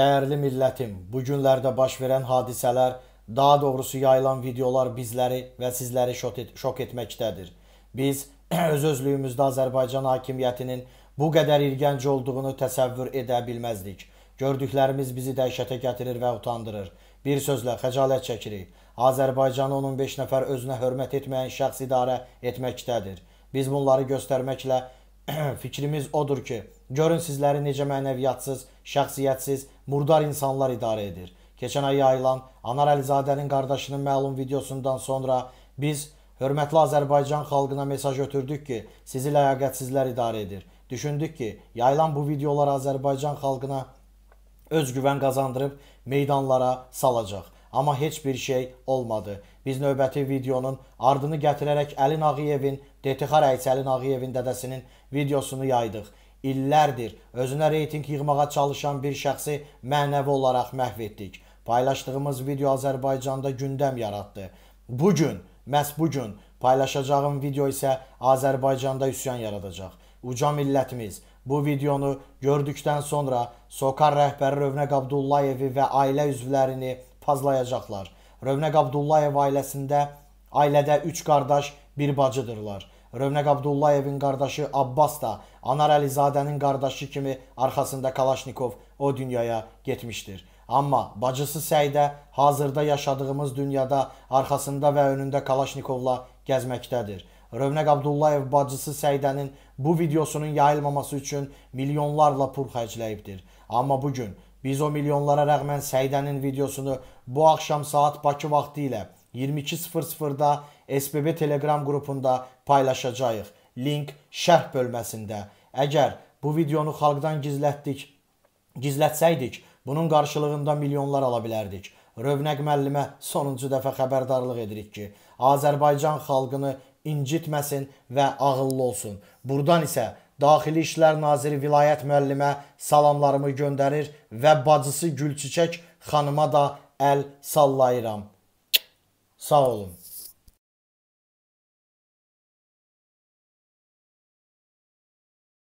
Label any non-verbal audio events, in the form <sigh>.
Dəyərli millətim, bu günlərdə baş verən hadisələr, daha doğrusu yayılan videolar bizləri və sizləri şok etməkdədir. Biz <clears throat> öz-özlüyümüzdə Azərbaycan hakimiyyətinin bu qədər irgənc olduğunu təsəvvür edə bilməzdik. Gördüklərimiz bizi dəhşətə gətirir və utandırır. Bir sözlə xəcalət çəkirik. Azərbaycanı onun 5 nəfər özünə hörmət etməyən şəxs idarə etməkdədir. Biz bunları göstərməklə <clears throat> fikrimiz odur ki, Görün sizləri necə mənəviyyatsız, şəxsiyyətsiz, murdar insanlar idarə edir. Keçən ay yayılan Anar Əlizadənin qardaşının məlum videosundan sonra biz Hörmətli Azərbaycan xalqına mesaj ötürdük ki, sizi ləyaqətsizlər idarə edir. Düşündük ki, yayılan bu videolar Azərbaycan xalqına özgüvən qazandırıb meydanlara salacaq. Amma heç bir şey olmadı. Biz növbəti videonun ardını gətirərək Əli Nağıyevin, DTX rəisi Əli Nağıyevin dədəsinin videosunu yaydıq illərdir özünə reyting yığmağa çalışan bir şəxsi mənəvi olaraq məhv etdik. Paylaşdığımız video Azərbaycanda gündəm yaratdı. Bu gün, məhz bu gün paylaşacağım video isə Azərbaycanda üsyan yaradacaq. Uca millətimiz bu videonu gördükdən sonra Sokar rəhbəri Rövnəq Abdullayevi və ailə üzvlərini pazlayacaqlar. Rövnəq Abdullayev ailəsində ailədə 3 qardaş, bir bacıdırlar. Rövnəq Abdullayevin qardaşı Abbas da Anar Əlizadənin qardaşı kimi arxasında Kalaşnikov o dünyaya getmişdir. Amma bacısı Səidə hazırda yaşadığımız dünyada arxasında və önündə Kalaşnikovla gəzməkdədir. Rövnəq Abdullayev bacısı Səidənin bu videosunun yayılmaması üçün milyonlarla pul xərcləyibdir. Amma bu gün biz o milyonlara rəğmən Səidənin videosunu bu axşam saat Bakı vaxtı ilə 22.00-da SBB Telegram qrupunda paylaşacağıq. Link şərh bölməsində. Əgər bu videonu xalqdan gizlətdik, gizlətsəydik, bunun qarşılığında milyonlar ala bilərdik. Rövnəq müəllimə sonuncu dəfə xəbərdarlıq edirik ki, Azərbaycan xalqını incitməsin və ağıllı olsun. Burdan isə Daxili İşlər Naziri vilayət müəllimə salamlarımı göndərir və bacısı Gülçiçək xanıma da əl sallayıram. Sağ olun.